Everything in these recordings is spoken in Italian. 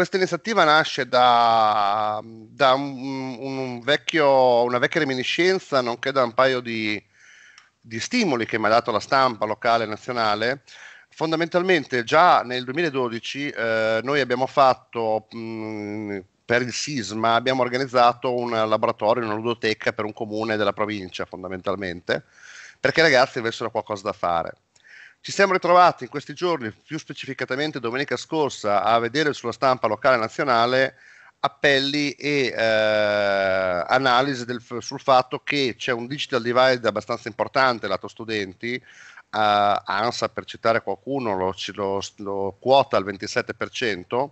questa iniziativa nasce da, da un, un vecchio, una vecchia reminiscenza, nonché da un paio di, di stimoli che mi ha dato la stampa locale e nazionale. Fondamentalmente già nel 2012 eh, noi abbiamo fatto mh, per il sisma, abbiamo organizzato un laboratorio, una ludoteca per un comune della provincia fondamentalmente, perché i ragazzi avessero qualcosa da fare. Ci siamo ritrovati in questi giorni, più specificatamente domenica scorsa, a vedere sulla stampa locale nazionale appelli e eh, analisi del, sul fatto che c'è un digital divide abbastanza importante lato studenti, Uh, ANSA per citare qualcuno lo, lo, lo, quota al 27%,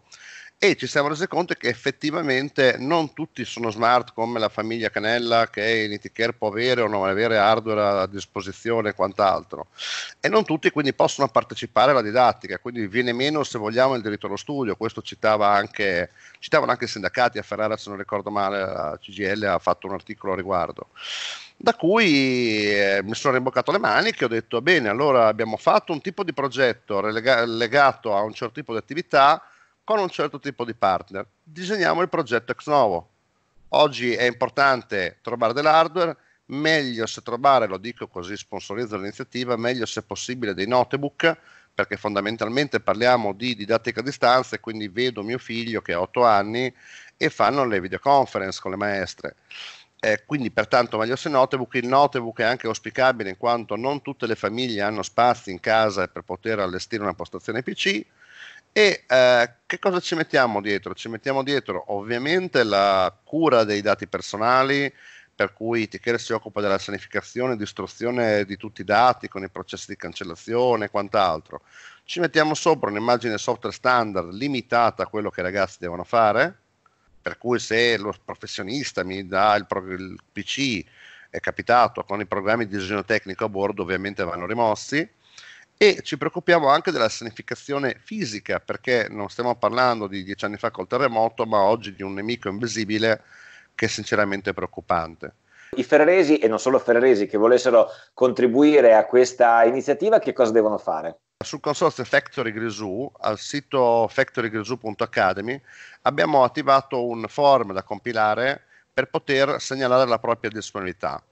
e ci siamo resi conto che effettivamente non tutti sono smart come la famiglia Canella che in Niticare può avere o non avere hardware a disposizione e quant'altro e non tutti quindi possono partecipare alla didattica quindi viene meno se vogliamo il diritto allo studio questo citava anche, citavano anche i sindacati a Ferrara se non ricordo male la CGL ha fatto un articolo a riguardo da cui eh, mi sono rimboccato le maniche e ho detto bene allora abbiamo fatto un tipo di progetto relega- legato a un certo tipo di attività con un certo tipo di partner. Disegniamo il progetto ex novo. Oggi è importante trovare dell'hardware, meglio se trovare, lo dico così sponsorizzo l'iniziativa, meglio se possibile dei notebook, perché fondamentalmente parliamo di didattica a distanza e quindi vedo mio figlio che ha 8 anni e fanno le videoconference con le maestre. Eh, quindi pertanto meglio se notebook, il notebook è anche auspicabile in quanto non tutte le famiglie hanno spazi in casa per poter allestire una postazione PC e eh, che cosa ci mettiamo dietro? Ci mettiamo dietro ovviamente la cura dei dati personali, per cui Ticker si occupa della sanificazione e distruzione di tutti i dati con i processi di cancellazione e quant'altro. Ci mettiamo sopra un'immagine software standard limitata a quello che i ragazzi devono fare, per cui se lo professionista mi dà il, pro- il PC è capitato con i programmi di disegno tecnico a bordo ovviamente vanno rimossi e ci preoccupiamo anche della sanificazione fisica, perché non stiamo parlando di dieci anni fa col terremoto, ma oggi di un nemico invisibile che è sinceramente preoccupante. I ferraresi, e non solo ferraresi, che volessero contribuire a questa iniziativa, che cosa devono fare? Sul consorzio Factory Grisù, al sito factorygrisù.academy, abbiamo attivato un form da compilare per poter segnalare la propria disponibilità.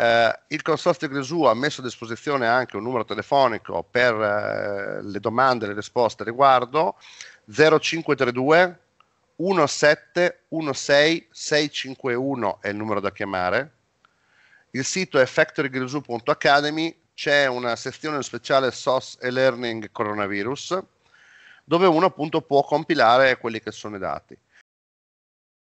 Eh, il Consorzio Gresù ha messo a disposizione anche un numero telefonico per eh, le domande e le risposte riguardo 0532 1716 651 è il numero da chiamare. Il sito è factorygresù.academy, c'è una sezione speciale SOS e Learning Coronavirus dove uno appunto può compilare quelli che sono i dati.